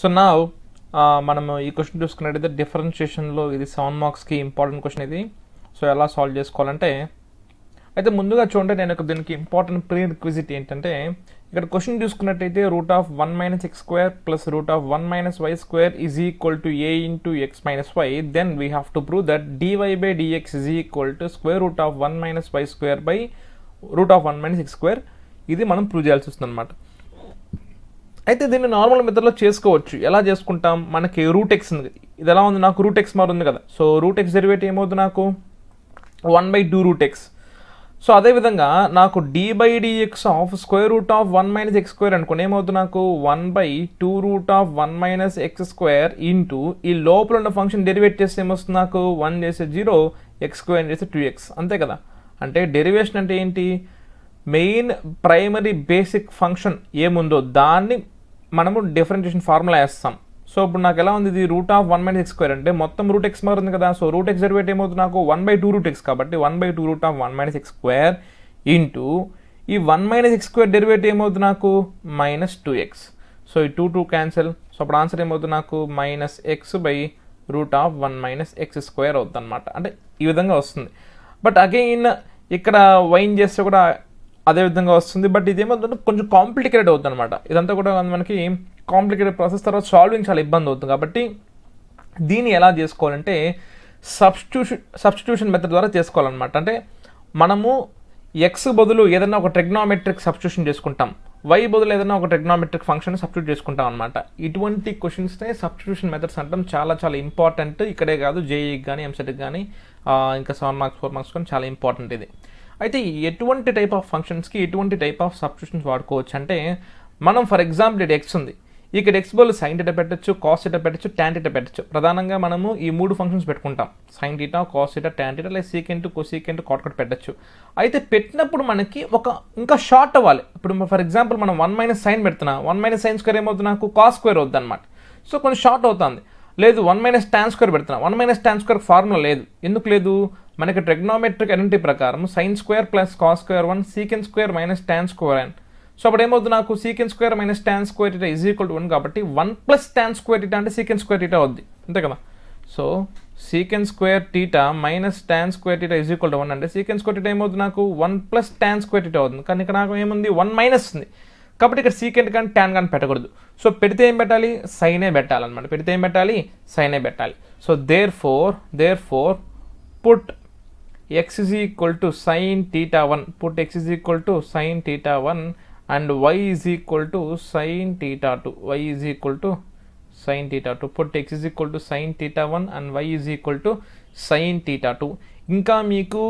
so నా uh, మనము ఈ క్వశ్చన్ చూసుకున్నట్టయితే డిఫరెన్షియేషన్లో ఇది సెవెన్ మార్క్స్కి ఇంపార్టెంట్ క్వశ్చన్ ఇది సో ఎలా సాల్వ్ చేసుకోవాలంటే అయితే ముందుగా చూడండి నేను దీనికి ఇంపార్టెంట్ ప్రీ రిక్విజిట్ ఏంటంటే ఇక్కడ క్వశ్చన్ చూసుకున్నట్టయితే root of one minus x square plus root of one minus y square is equal to a into x minus y then we have to prove that dy by dx is equal to square root of one minus y square by root of one minus x square ఇది మనం prove చేయాల్సి వస్తుంది అనమాట అయితే దీన్ని normal మెథడ్లో చేసుకోవచ్చు ఎలా చేసుకుంటాం మనకి రూట్ ఎక్స్ ఉంది ఇది ఎలా ఉంది నాకు రూట్ ఎక్స్ మారు ఉంది కదా సో రూట్ ఎక్స్ డెరివేట్ ఏమవుతుంది నాకు one by two root x so అదేవిధంగా నాకు d by dx of square root of one minus x square అనుకోండి ఏమవుతుంది నాకు one by two root of one minus x square into ఈ లోపల ఉన్న ఫంక్షన్ డెరివేట్ చేస్తే ఏమొస్తుంది నాకు వన్ చేసే జీరో ఎక్స్ స్క్వేర్ చేస్తే టూ ఎక్స్ అంతే కదా అంటే డెరివేషన్ అంటే ఏంటి మెయిన్ ప్రైమరీ బేసిక్ ఫంక్షన్ ఏముందో దాన్ని మనము డిఫరెన్షియేషన్ ఫార్ములా వేస్తాం సో ఇప్పుడు నాకు ఎలా ఉంది ఇది root of one minus x square అంటే మొత్తం రూట్ ఎక్స్ మారుతుంది కదా సో రూట్ ఎక్స్ డెరివేట్ ఏమవుతుంది నాకు one by two root x కాబట్టి one by two root of one minus x square into ఈ one minus x square derivate ఏమవుతుంది నాకు మైనస్ టూ ఎక్స్ సో ఈ టూ టూ క్యాన్సిల్ సో అప్పుడు answer ఏమవుతుంది నాకు minus x by root of one minus x square అవుతుంది అనమాట అంటే ఈ విధంగా వస్తుంది బట్ అగైన్ ఇక్కడ వైన్ చేస్తే కూడా అదే విధంగా వస్తుంది బట్ ఇదేమవుతుందంటే కొంచెం కాంప్లికేటెడ్ అవుతుంది అనమాట ఇదంతా కూడా మనకి కాంప్లికేటెడ్ ప్రాసెస్ తర్వాత సాల్వింగ్ చాలా ఇబ్బంది అవుతుంది కాబట్టి దీన్ని ఎలా చేసుకోవాలంటే సబ్స్టిట్యూషన్ సబ్స్టిట్యూషన్ మెథడ్ ద్వారా చేసుకోవాలన్నమాట అంటే మనము ఎక్స్ బదులు ఏదైనా ఒక ట్రిగ్నామెట్రిక్ సబ్స్టిట్యూషన్ చేసుకుంటాం వై బదులు ఏదైనా ఒక ట్రిగ్నామెట్రిక్ ఫంక్షన్ సబ్స్టిట్యూట్ చేసుకుంటాం అనమాట ఇటువంటి క్వశ్చన్స్నే సబ్స్టిట్యూషన్ మెథడ్స్ అంటాం చాలా చాలా ఇంపార్టెంట్ ఇక్కడే కాదు జేఈకి e e కానీ ఎంసెట్కి కానీ ఇంకా సెవెన్ మార్క్స్ ఫోర్ మార్క్స్ కానీ చాలా ఇంపార్టెంట్ ఇది అయితే ఎటువంటి టైప్ ఆఫ్ ఫంక్షన్స్కి ఎటువంటి టైప్ ఆఫ్ సబ్స్క్రిప్షన్స్ వాడుకోవచ్చు అంటే మనం ఫర్ ఎగ్జాంపుల్ ఇది ఎక్స్ ఉంది ఎక్స్ బోల్ సైన్ డేటా పెట్టచ్చు కాస్ డేటా పెట్టచ్చు ట్యాన్ డేటా పెట్టచ్చు ప్రధానంగా మనము ఈ మూడు ఫంక్షన్స్ పెట్టుకుంటాం sine theta cos theta tan theta లేదా సీకెంట్ కాట్ కాట్కట్ పెట్టచ్చు అయితే పెట్టినప్పుడు మనకి ఒక ఇంకా షార్ట్ అవ్వాలి ఇప్పుడు ఫర్ ఎగ్జాంపుల్ మనం వన్ మైనస్ సైన్ పెడుతున్నా వన్ మైనస్ సైన్ స్క్వేర్ ఏమవుతుంది నాకు కాస్ స్క్వేర్ అవుతుంది అనమాట సో కొంచెం షార్ట్ అవుతుంది లేదు వన్ మైనస్ ట్యాన్ స్క్వేర్ పెడుతున్నా one minus tan square formula లేదు ఎందుకు లేదు మనకి ట్రెగ్నోమెట్రిక్ ఐడెంటిటీ ప్రకారం sine square plus cos square one secant square minus tan square and so అప్పుడు ఏమవుతుంది నాకు secant square minus tan square theta is equal to one కాబట్టి one plus tan square theta అంటే సీకెన్ స్క్వేర్ ఇటా అవుద్ది అంతే కదా so secant square theta minus tan square theta is equal to one అంటే secant square theta ఏమవుతుంది నాకు one plus tan square theta అవుతుంది కానీ ఇక్కడ నాకు ఏముంది వన్ మైనస్ ఉంది కాబట్టి ఇక్కడ సీకెంట్ కానీ ట్యాన్ కానీ పెట్టకూడదు సో పెడితే ఏం పెట్టాలి సైనే పెట్టాలన్నమాట పెడితే ఏం పెట్టాలి సైనే పెట్టాలి so therefore therefore put x is equal to sin theta 1 put x is equal to sin theta 1 and y is equal to sin theta 2 y is equal to sin theta 2 put x is equal to sin theta 1 and y is equal to sin theta 2 ఇంకా మీకు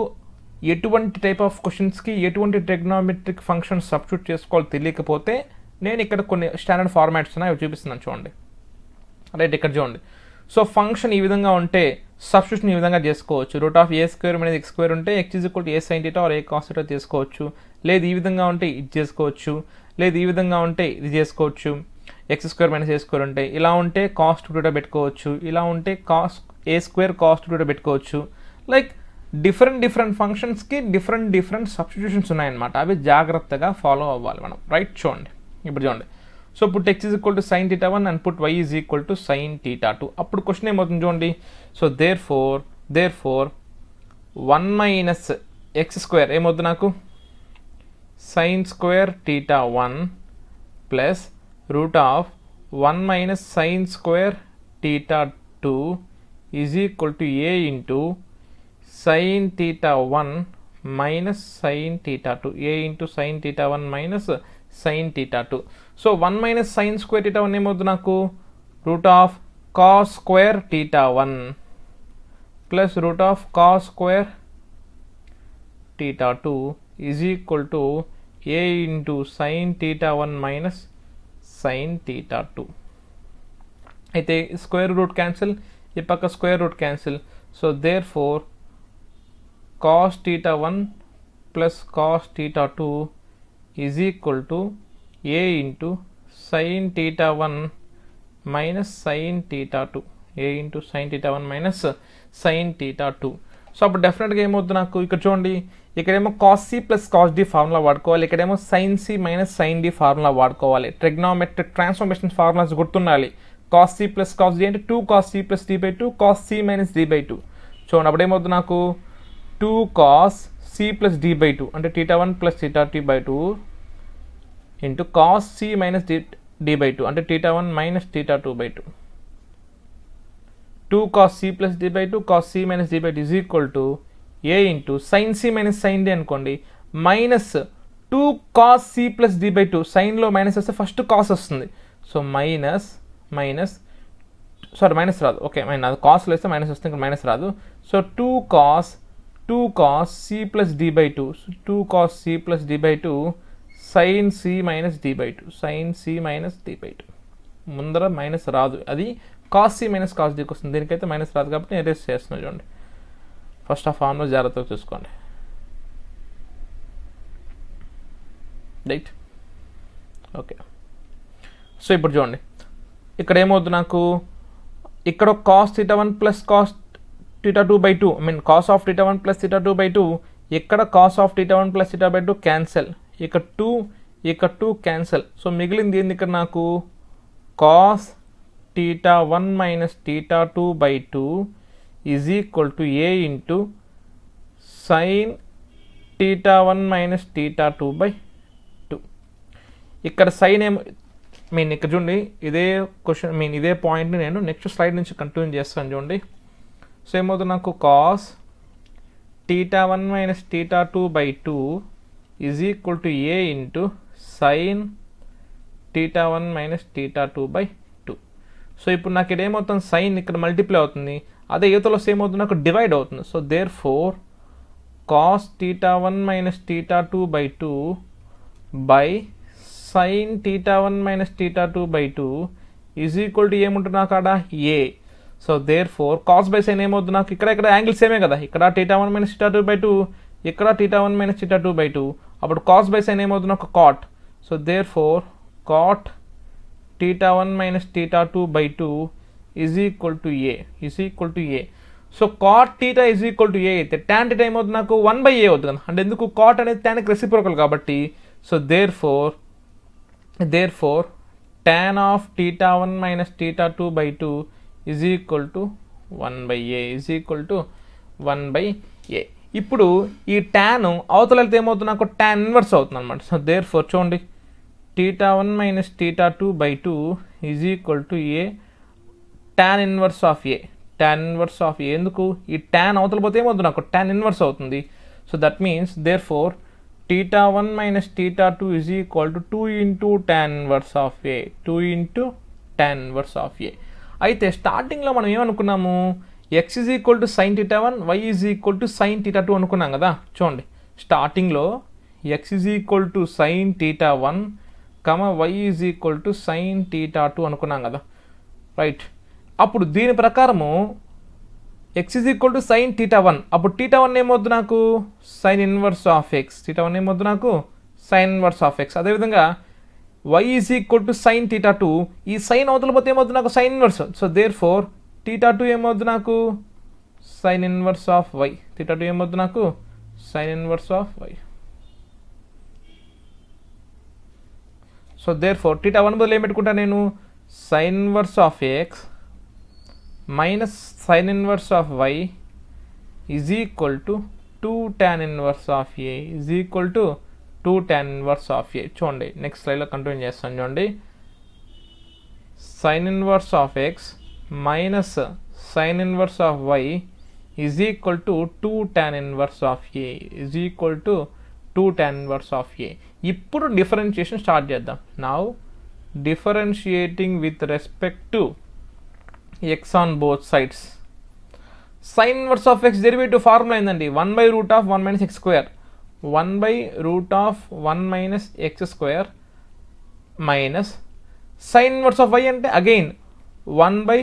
ఎటువంటి type of క్వశ్చన్స్కి ఎటువంటి trigonometric function substitute చేసుకోవాలో తెలియకపోతే నేను ఇక్కడ కొన్ని స్టాండర్డ్ ఫార్మాట్స్ ఉన్నాయి అవి చూపిస్తున్నాను చూడండి రైట్ ఇక్కడ చూడండి సో ఫంక్షన్ ఈ విధంగా ఉంటే సబ్స్టిట్యూషన్ ఈ విధంగా చేసుకోవచ్చు root of a square minus x square ఉంటే x is to a sine theta or a cos theta చేసుకోవచ్చు లేదు ఈ విధంగా ఉంటే ఇది చేసుకోవచ్చు లేదు ఈ విధంగా ఉంటే ఇది చేసుకోవచ్చు x square minus a square ఉంటే ఇలా ఉంటే కాస్ట్ టూటా పెట్టుకోవచ్చు ఇలా ఉంటే cos a square cos theta పెట్టుకోవచ్చు లైక్ డిఫరెంట్ డిఫరెంట్ ఫంక్షన్స్కి డిఫరెంట్ డిఫరెంట్ సబ్స్టిట్యూషన్స్ ఉన్నాయన్నమాట అవి జాగ్రత్తగా ఫాలో అవ్వాలి మనం రైట్ చూడండి ఇప్పుడు చూడండి so put x is equal to sine theta one and put y is equal to sine theta two అప్పుడు క్వశ్చన్ ఏమవుతుంది చూడండి so therefore therefore one minus x square ఏమవుతుంది నాకు sine square theta one plus root of one minus sine square theta two is equal to a into sine theta one minus sine theta two a into sine theta one minus sine theta two so one minus sine square theta one root of का square theta one plus root of का square theta two is equal to a into sine theta one minus sine theta two अच्छे square root cancel यह पक square root cancel so therefore का one plus का theta two is equal to a into sine theta one minus sine theta two a into sine theta one minus sine theta two so అప్పుడు డెఫినెట్గా ఏమవుతుంది నాకు ఇక్కడ చూడండి ఇక్కడేమో cos C plus cos D formula వాడుకోవాలి ఇక్కడేమో sine C minus sine D formula వాడుకోవాలి ట్రిగ్నోమెట్రిక్ ట్రాన్స్ఫర్మేషన్ ఫార్ములాస్ గుర్తుండాలి cos C plus cos D అంటే two cos C plus D by two cos C minus D by two చూడండి అప్పుడు అప్పుడేమవుతుంది నాకు two cos C plus D by two అంటే theta one plus theta two by two into cos C minus D D by two అంటే theta one minus theta two by two two cos C plus D by two cos C minus D by two is equal to a into sine C minus sine D అనుకోండి minus two cos C plus D by two సైన్లో minus వస్తే first cos వస్తుంది so minus minus sorry minus రాదు okay minus కాస్లో వేస్తే minus వస్తే ఇంకా minus రాదు so two cos two cos C plus D by two two cos C plus D by two sine C minus D by two sine C minus D by two ముందర minus రాదు అది cos C minus cos డికి వస్తుంది దీనికైతే minus రాదు కాబట్టి నేను erase చేస్తున్నా చూడండి ఫస్ట్ ఆఫ్ ఫామ్లో జాగ్రత్తగా చూసుకోండి రైట్ ఓకే సో ఇప్పుడు చూడండి ఇక్కడ ఏమవుద్దు నాకు ఇక్కడ cos theta one plus cos theta two by two I mean cos of theta one plus theta two by two ఇక్కడ cos of theta one plus theta by two cancel ఇక two ఇక two cancel so మిగిలింది ఏంది ఇక్కడ నాకు cos theta one minus theta two by two is equal to a into sine theta one minus theta two by two ఇక్కడ sine ఏమో mean ఇక్కడ చూడండి ఇదే క్వశ్చన్ మీన్ ఇదే పాయింట్ని నేను నెక్స్ట్ స్లైడ్ నుంచి కంటిన్యూ చేస్తాను చూడండి సో ఏమవుతుంది నాకు cos theta one minus theta two by two is equal to a into sine theta one minus theta two by two so ఇప్పుడు నాకు ఇక్కడ ఏమవుతుంది సైన్ ఇక్కడ మల్టిప్లై అవుతుంది అదే ఈతలో సేమ్ అవుతుంది నాకు డివైడ్ అవుతుంది so therefore cos theta one minus theta two by two by sine theta one minus theta two by two is equal to ఏముంటుంది నాకు ఆడ a so therefore cos by sine ఏమవుతుంది నాకు ఇక్కడ ఇక్కడ angle సేమే కదా ఇక్కడ theta one minus theta two by two ఇక్కడ theta one minus theta two by two అప్పుడు కాస్ బై సైన్ ఏమవుతుంది ఒక cot so there four cot theta one minus theta two by two is equal to a is equal to a so cot theta is equal to a అయితే tan theta ఏమవుతుంది నాకు one by ఏ అవుతుంది అంటే ఎందుకు cot అనేది ట్యాన్కి reciprocal కాబట్టి so therefore therefore tan of theta 1 minus theta 2 by 2 is equal to 1 by a is equal to 1 by a ఇప్పుడు ఈ ట్యాన్ అవతల వెళ్తే ఏమవుతుంది నాకు ట్యాన్ ఇన్వర్స్ అవుతుంది అనమాట సో దేర్ ఫోర్ చూడండి theta one minus theta two by two is equal to a tan inverse of a tan inverse of a ఎందుకు ఈ ట్యాన్ అవతల పోతే ఏమవుతుంది నాకు ట్యాన్ ఇన్వర్స్ అవుతుంది so that means therefore theta one minus theta two is equal to two into tan inverse of a two into tan inverse of a అయితే స్టార్టింగ్లో మనం ఏమనుకున్నాము x is equal to sine theta one y is equal to sine theta two అనుకున్నాం కదా చూడండి స్టార్టింగ్లో x is equal to sine theta one comma y is equal to sine theta two అనుకున్నాం కదా రైట్ అప్పుడు దీని ప్రకారము x is equal to sine theta one అప్పుడు టీటా వన్ ఏమవుద్దు నాకు sine inverse of X theta one ఏమవుద్దు నాకు సైన్ ఇన్వర్స్ ఆఫ్ ఎక్స్ అదేవిధంగా y is equal to sine theta two ఈ సైన్ అవతల పోతే ఏమవుతుంది నాకు sine inverse so therefore theta two ఏమవుద్దు నాకు sine inverse of y theta two ఏమవుద్దు నాకు sine inverse of y so therefore theta one బదులు ఏం పెట్టుకుంటా నేను sine inverse of x minus sine inverse of y is equal to two tan inverse of a is equal to two tan inverse of a చూడండి next స్లైడ్లో continue చేస్తాను చూడండి sine inverse of x minus sine inverse of y is equal to two tan inverse of a is equal to two tan inverse of a ఇప్పుడు differentiation start చేద్దాం నా differentiating with respect to x on both sides sine inverse of x derivative formula ఏందండి one by root of one minus x square one by root of one minus x square minus sine inverse of y అంటే again one by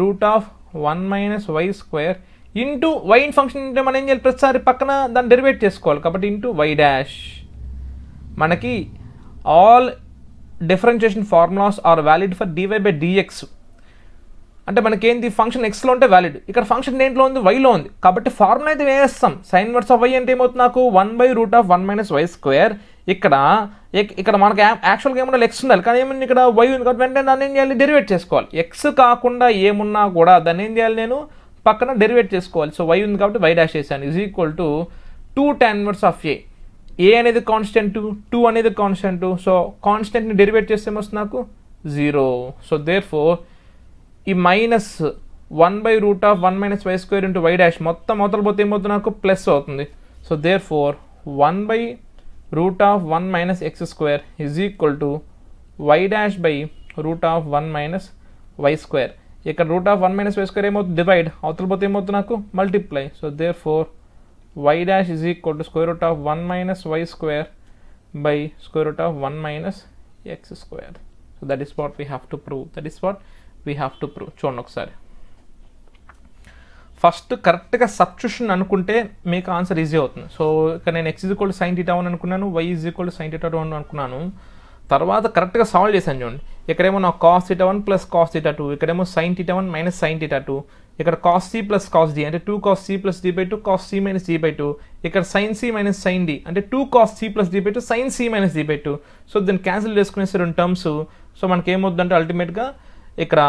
root of one minus y square into y function అంటే మనం ఏం చేయాలి ప్రతిసారి పక్కన దాన్ని derivate చేసుకోవాలి కాబట్టి ఇంటూ వై డాష్ మనకి all differentiation formulas are valid for dy by dx అంటే మనకేంది ఫంక్షన్ ఎక్స్లో ఉంటే వ్యాలిడ్ ఇక్కడ ఫంక్షన్ దేంట్లో ఉంది వైలో ఉంది కాబట్టి ఫార్ములా అయితే వేస్తాం సైన్ వర్డ్స్ ఆఫ్ వై అంటే ఏమవుతుంది నాకు one by root of one minus y square ఇక్కడ ఇక్కడ మనకి యాక్చువల్గా ఏమన్నా ఎక్స్ ఉండాలి కానీ ఏమన్నా ఇక్కడ వై ఉంది కాబట్టి వెంటనే దాన్ని ఏం చేయాలి డెరివేట్ చేసుకోవాలి ఎక్స్ కాకుండా ఏమున్నా కూడా దాన్ని ఏం చేయాలి నేను పక్కన డెరివేట్ చేసుకోవాలి సో వై ఉంది కాబట్టి వై డాష్ చేశాను is equal to two tan inverse of a a అనేది కాన్స్టెంట్ టూ అనేది కాన్స్టెంట్ సో కాన్స్టెంట్ని డెరివేట్ చేస్తే ఏమొస్తుంది నాకు జీరో సో దేర్ ఫోర్ ఈ minus one by root of one minus y square into y dash మొత్తం అవతల పోతే ఏమవుతుంది నాకు ప్లస్ అవుతుంది so therefore one by root of one minus x square is equal to y dash by root of one minus y square ఇక్కడ root of one minus y square ఏమవుతుంది divide అవతల పోతే ఏమవుతుంది నాకు multiply so therefore y dash is equal to square root of one minus y square by square root of one minus x square so that is what we have to prove that is what we have to prove చూడండి ఒకసారి first కరెక్ట్గా substitution అనుకుంటే మీకు answer easy అవుతుంది so ఇక్కడ నేను x is equal sine theta one అనుకున్నాను y is equal sine theta two అనుకున్నాను తర్వాత కరెక్ట్గా సాల్వ్ చేశాను చూడండి ఇక్కడేమో నా cos theta one plus cos theta two ఇక్కడేమో sine theta one minus sine theta two ఇక్కడ cos C plus cos D అంటే two cos C plus D by two cos C minus D by two ఇక్కడ sine C minus sine D అంటే two cos C plus D by two sine C minus D by two so దీన్ని cancel చేసుకునేసి రెండు terms so మనకి ఏమవుతుందంటే అల్టిమేట్గా ఇక్కడ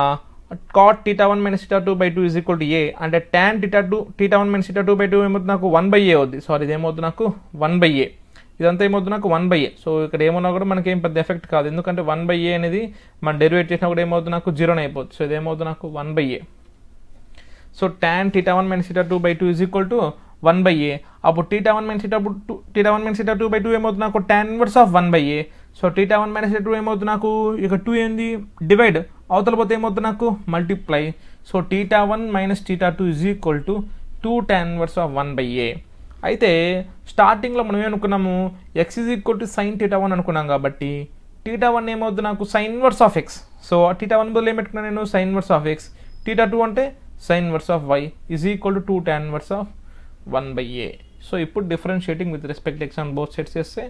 cot theta 1 minus theta 2 by 2 is equal to a అంటే tan theta 2 theta 1 minus theta 2 by 2 ఏమవుతుంది నాకు 1 by a అవుద్ది సారీ ఇదేమవుతుంది నాకు 1 by a ఇదంతా ఏమవుతుంది నాకు 1 by a సో ఇక్కడ ఏమన్నా కూడా మనకి ఏం పెద్ద ఎఫెక్ట్ కాదు ఎందుకంటే 1 by a అనేది మనం డెరివేట్ చేసినా కూడా ఏమవుతుంది నాకు జీరోనే అయిపోద్ది సో ఇదేమవుతుంది నాకు 1 by a so tan theta 1 minus theta 2 by 2 is equal to 1 by a అప్పుడు theta 1 minus theta 2 theta 1 minus theta 2 by 2 ఏమవుతుంది నాకు tan inverse of 1 by a so theta one minus two ఏమవుతుంది నాకు ఇక two ఏంది divide అవతల పోతే ఏమవుతుంది నాకు multiply so theta one minus theta two is equal to two tan inverse of one by A అయితే స్టార్టింగ్లో మనం ఏమనుకున్నాము X is equal to sine theta one అనుకున్నాం కాబట్టి టీటా వన్ ఏమవుతుంది నాకు sine inverse of X so theta one బదులు ఏం నేను sine inverse of X theta two అంటే sine inverse of Y is equal to two tan inverse of one by A so ఇప్పుడు differentiating with respect x on both sides చేస్తే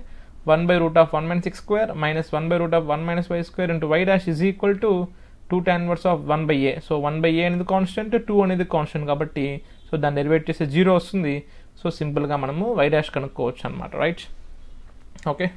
one by root of one minus x square minus one by root of one minus y square into y dash is equal to two tan inverse of one by A so one by a అనేది constant two అనేది constant కాబట్టి so దాన్ని derivate చేస్తే zero వస్తుంది so సింపుల్గా మనము why dash కనుక్కోవచ్చు అనమాట రైట్ ఓకే